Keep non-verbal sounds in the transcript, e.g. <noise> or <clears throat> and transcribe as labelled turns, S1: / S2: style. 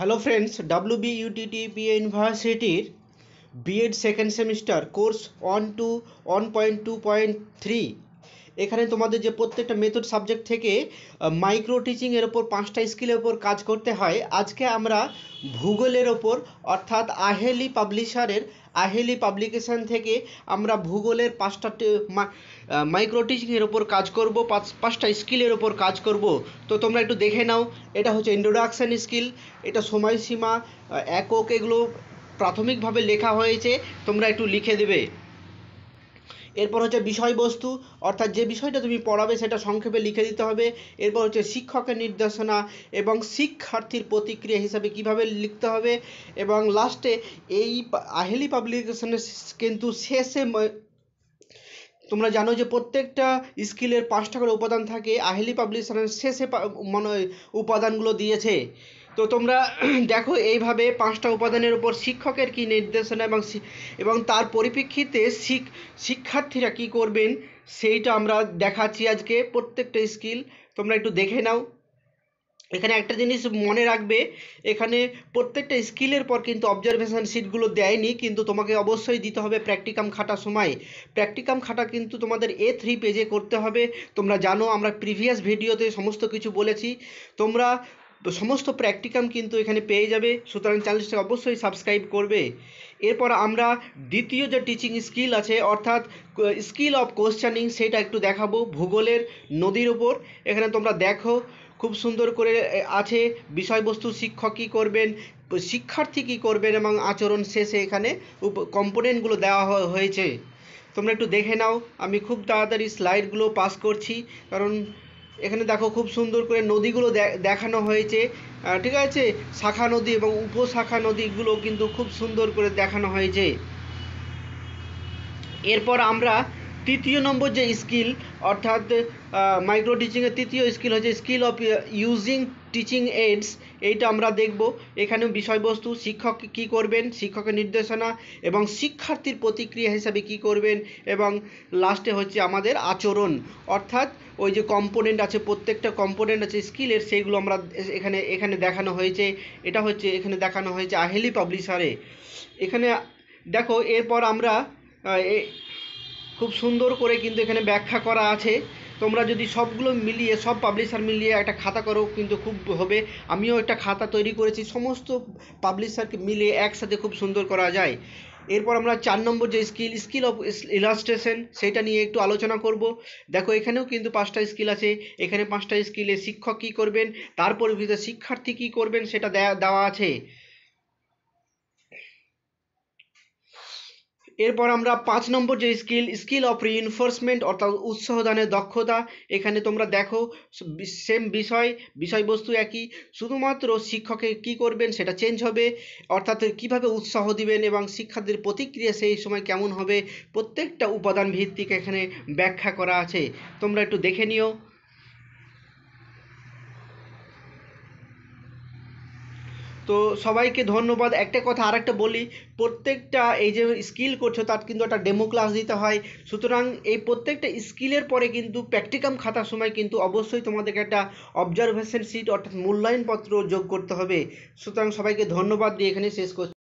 S1: hello friends WB UTTPA ইউনিভার্সিটির BEd second semester course one two one point two point three এখানে তোমাদের যে প্রত্যেকটা মেথড সাবজেক্ট থেকে মাইক্রো টিচিংয়ের ওপর পাঁচটা স্কিলের ওপর কাজ করতে হয় আজকে আমরা ভূগোলের ওপর অর্থাৎ আহেলি পাবলিশারের আহেলি পাবলিকেশন থেকে আমরা ভূগোলের পাঁচটা মাইক্রো টিচিংয়ের ওপর কাজ করব পাঁচ পাঁচটা স্কিলের ওপর কাজ করব তো তোমরা একটু দেখে নাও এটা হচ্ছে ইন্ট্রোডাকশান স্কিল এটা সময়সীমা একক এগুলো প্রাথমিকভাবে লেখা হয়েছে তোমরা একটু লিখে দেবে এরপর হচ্ছে বিষয়বস্তু অর্থাৎ যে বিষয়টা তুমি পড়াবে সেটা সংক্ষেপে লিখে দিতে হবে এরপর হচ্ছে শিক্ষকের নির্দেশনা এবং শিক্ষার্থীর প্রতিক্রিয়া হিসাবে কিভাবে লিখতে হবে এবং লাস্টে এই আহেলি পাবলিকেশনের কিন্তু শেষে তোমরা জানো যে প্রত্যেকটা স্কিলের পাঁচটা করে উপাদান থাকে আহেলি পাবলিকেশনের শেষে মানে উপাদানগুলো দিয়েছে তো তোমরা <clears throat> দেখো এইভাবে পাঁচটা উপাদানের উপর শিক্ষকের কি নির্দেশনা এবং এবং তার পরিপ্রেক্ষিতে শিক্ষার্থীরা কি করবেন সেইটা আমরা দেখাচ্ছি আজকে প্রত্যেকটা স্কিল তোমরা একটু দেখে নাও এখানে একটা জিনিস মনে রাখবে এখানে প্রত্যেকটা স্কিলের পর কিন্তু অবজারভেশন শিটগুলো দেয়নি কিন্তু তোমাকে অবশ্যই দিতে হবে প্র্যাকটিকাম খাটা সময় প্র্যাকটিকাম খাটা কিন্তু তোমাদের এ থ্রি পেজে করতে হবে তোমরা জানো আমরা প্রিভিয়াস ভিডিওতে সমস্ত কিছু বলেছি তোমরা তো সমস্ত প্র্যাকটিকাম কিন্তু এখানে পেয়ে যাবে সুতরাং চ্যানেলটিকে অবশ্যই সাবস্ক্রাইব করবে এরপর আমরা দ্বিতীয় যে টিচিং স্কিল আছে অর্থাৎ স্কিল অফ কোশ্চানিং সেটা একটু দেখাবো ভূগোলের নদীর উপর এখানে তোমরা দেখো খুব সুন্দর করে আছে বিষয়বস্তু শিক্ষক কী করবেন শিক্ষার্থী কী করবেন এবং আচরণ শেষে এখানে উপ কম্পোনেন্টগুলো দেওয়া হয়েছে তোমরা একটু দেখে নাও আমি খুব তাড়াতাড়ি স্লাইডগুলো পাস করছি কারণ এখানে দেখো খুব সুন্দর করে নদীগুলো দেখানো হয়েছে ঠিক আছে শাখা নদী এবং উপশাখা নদীগুলো কিন্তু খুব সুন্দর করে দেখানো হয়েছে এরপর আমরা তৃতীয় নম্বর যে স্কিল অর্থাৎ মাইক্রো টিচিংয়ের তৃতীয় স্কিল হচ্ছে skill of using teaching aids এইটা আমরা দেখব এখানে বিষয়বস্তু শিক্ষক কি করবেন শিক্ষকের নির্দেশনা এবং শিক্ষার্থীর প্রতিক্রিয়া হিসাবে কি করবেন এবং লাস্টে হচ্ছে আমাদের আচরণ অর্থাৎ ওই যে কম্পোনেন্ট আছে প্রত্যেকটা কম্পোনেন্ট আছে স্কিলের সেইগুলো আমরা এখানে এখানে দেখানো হয়েছে এটা হচ্ছে এখানে দেখানো হয়েছে আহেলি পাবলিশারে এখানে দেখো এরপর আমরা খুব সুন্দর করে কিন্তু এখানে ব্যাখ্যা করা আছে তোমরা যদি সবগুলো মিলিয়ে সব পাবলিশার মিলিয়ে একটা খাতা করো কিন্তু খুব হবে আমিও একটা খাতা তৈরি করেছি সমস্ত পাবলিশারকে মিলিয়ে একসাথে খুব সুন্দর করা যায় এরপর আমরা চার নম্বর যে স্কিল স্কিল অফ ইলাস্ট্রেশন সেটা নিয়ে একটু আলোচনা করব দেখো এখানেও কিন্তু পাঁচটা স্কিল আছে এখানে পাঁচটা স্কিলে শিক্ষক কী করবেন তার শিক্ষার্থী কী করবেন সেটা দেওয়া আছে এরপর আমরা পাঁচ নম্বর যে স্কিল স্কিল অফ রিইনফোর্সমেন্ট অর্থাৎ উৎসাহদানের দক্ষতা এখানে তোমরা দেখো সেম বিষয় বিষয়বস্তু একই শুধুমাত্র শিক্ষকে কি করবেন সেটা চেঞ্জ হবে অর্থাৎ কিভাবে উৎসাহ দিবেন এবং শিক্ষার্থীর প্রতিক্রিয়া সেই সময় কেমন হবে প্রত্যেকটা উপাদান ভিত্তিক এখানে ব্যাখ্যা করা আছে তোমরা একটু দেখে নিও তো সবাইকে ধন্যবাদ একটা কথা আর একটা বলি প্রত্যেকটা এই যে স্কিল করছো তার কিন্তু একটা ডেমো ক্লাস দিতে হয় সুতরাং এই প্রত্যেকটা স্কিলের পরে কিন্তু প্র্যাকটিক্যাম খাতার সময় কিন্তু অবশ্যই তোমাদেরকে একটা অবজারভেশন শিট অর্থাৎ মূল্যায়নপত্র যোগ করতে হবে সুতরাং সবাইকে ধন্যবাদ দিয়ে এখানে শেষ করছি